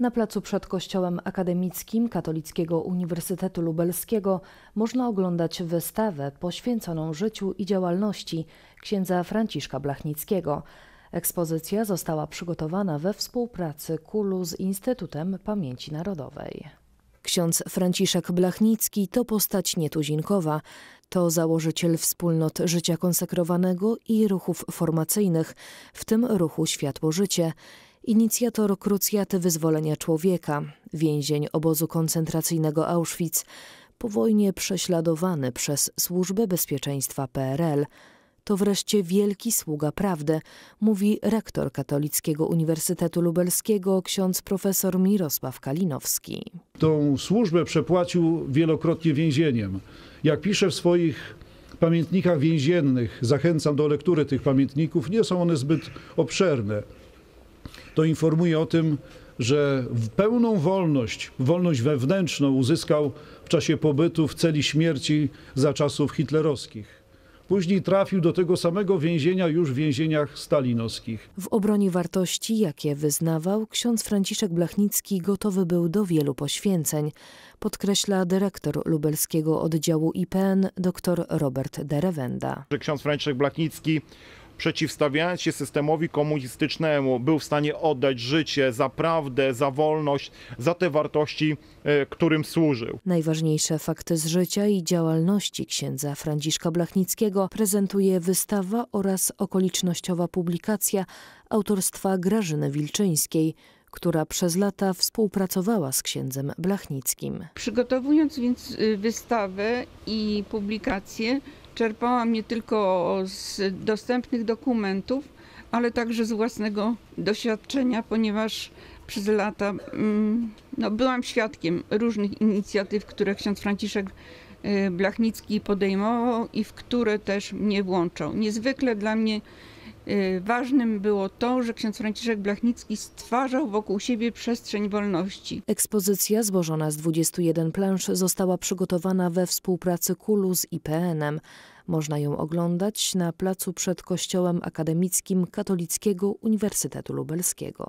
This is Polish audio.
Na placu przed Kościołem Akademickim Katolickiego Uniwersytetu Lubelskiego można oglądać wystawę poświęconą życiu i działalności księdza Franciszka Blachnickiego. Ekspozycja została przygotowana we współpracy KULU z Instytutem Pamięci Narodowej. Ksiądz Franciszek Blachnicki to postać nietuzinkowa. To założyciel wspólnot życia konsekrowanego i ruchów formacyjnych, w tym ruchu Światło Życie inicjator krucjaty wyzwolenia człowieka, więzień obozu koncentracyjnego Auschwitz, po wojnie prześladowany przez Służbę Bezpieczeństwa PRL, to wreszcie wielki sługa prawdy, mówi rektor Katolickiego Uniwersytetu Lubelskiego ksiądz profesor Mirosław Kalinowski. Tą służbę przepłacił wielokrotnie więzieniem. Jak pisze w swoich pamiętnikach więziennych, zachęcam do lektury tych pamiętników, nie są one zbyt obszerne to informuje o tym, że pełną wolność, wolność wewnętrzną uzyskał w czasie pobytu w celi śmierci za czasów hitlerowskich. Później trafił do tego samego więzienia już w więzieniach stalinowskich. W obronie wartości, jakie wyznawał, ksiądz Franciszek Blachnicki gotowy był do wielu poświęceń, podkreśla dyrektor lubelskiego oddziału IPN dr Robert Derewenda. Ksiądz Franciszek Blachnicki przeciwstawiając się systemowi komunistycznemu, był w stanie oddać życie za prawdę, za wolność, za te wartości, e, którym służył. Najważniejsze fakty z życia i działalności księdza Franciszka Blachnickiego prezentuje wystawa oraz okolicznościowa publikacja autorstwa Grażyny Wilczyńskiej która przez lata współpracowała z księdzem Blachnickim. Przygotowując więc y, wystawę i publikację, Czerpałam nie tylko z dostępnych dokumentów, ale także z własnego doświadczenia, ponieważ przez lata mm, no, byłam świadkiem różnych inicjatyw, które ksiądz Franciszek y, Blachnicki podejmował i w które też mnie włączał. Niezwykle dla mnie Y, ważnym było to, że ksiądz Franciszek Blachnicki stwarzał wokół siebie przestrzeń wolności. Ekspozycja złożona z 21 plansz została przygotowana we współpracy KULU z IPN-em. Można ją oglądać na placu przed Kościołem Akademickim Katolickiego Uniwersytetu Lubelskiego.